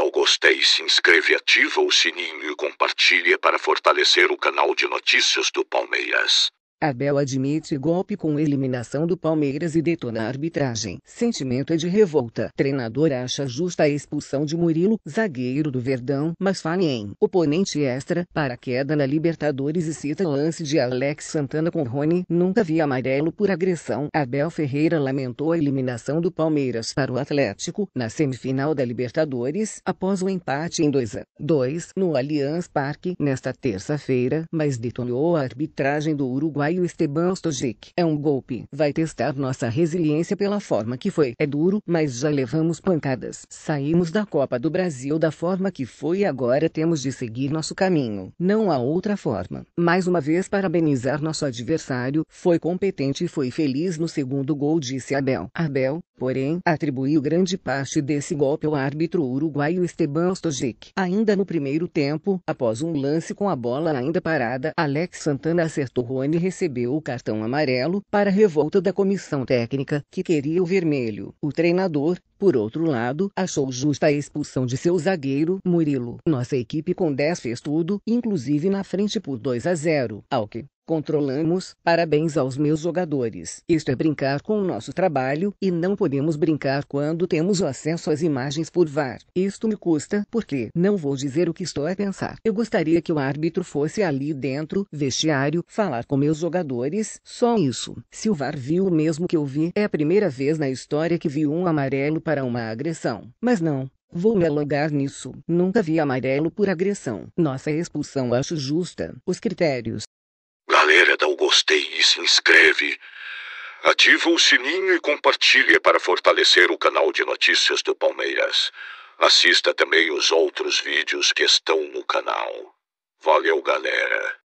dá o gostei, se inscreve, ativa o sininho e compartilha para fortalecer o canal de notícias do Palmeiras. Abel admite golpe com eliminação do Palmeiras e detona a arbitragem. Sentimento é de revolta. Treinador acha justa a expulsão de Murilo, zagueiro do Verdão, mas falha em oponente extra para queda na Libertadores e cita lance de Alex Santana com Rony. Nunca vi amarelo por agressão. Abel Ferreira lamentou a eliminação do Palmeiras para o Atlético na semifinal da Libertadores após o empate em 2 a 2 no Allianz Parque nesta terça-feira, mas detonou a arbitragem do Uruguai o Esteban Stojic. É um golpe. Vai testar nossa resiliência pela forma que foi. É duro, mas já levamos pancadas. Saímos da Copa do Brasil da forma que foi e agora temos de seguir nosso caminho. Não há outra forma. Mais uma vez parabenizar nosso adversário, foi competente e foi feliz no segundo gol disse Abel. Abel, porém, atribuiu grande parte desse golpe ao árbitro uruguaio Esteban Stojic. Ainda no primeiro tempo, após um lance com a bola ainda parada, Alex Santana acertou Rony e recebeu o cartão amarelo, para revolta da comissão técnica, que queria o vermelho. O treinador, por outro lado, achou justa a expulsão de seu zagueiro Murilo. Nossa equipe com 10 fez tudo, inclusive na frente por 2 a 0, ao que controlamos. Parabéns aos meus jogadores. Isto é brincar com o nosso trabalho e não podemos brincar quando temos o acesso às imagens por VAR. Isto me custa porque não vou dizer o que estou a pensar. Eu gostaria que o árbitro fosse ali dentro, vestiário, falar com meus jogadores, só isso. Se o VAR viu o mesmo que eu vi, é a primeira vez na história que vi um amarelo para uma agressão, mas não. Vou me alugar nisso. Nunca vi amarelo por agressão. Nossa expulsão acho justa. Os critérios. Galera, dá o gostei e se inscreve. Ativa o sininho e compartilha para fortalecer o canal de notícias do Palmeiras. Assista também os outros vídeos que estão no canal. Valeu, galera!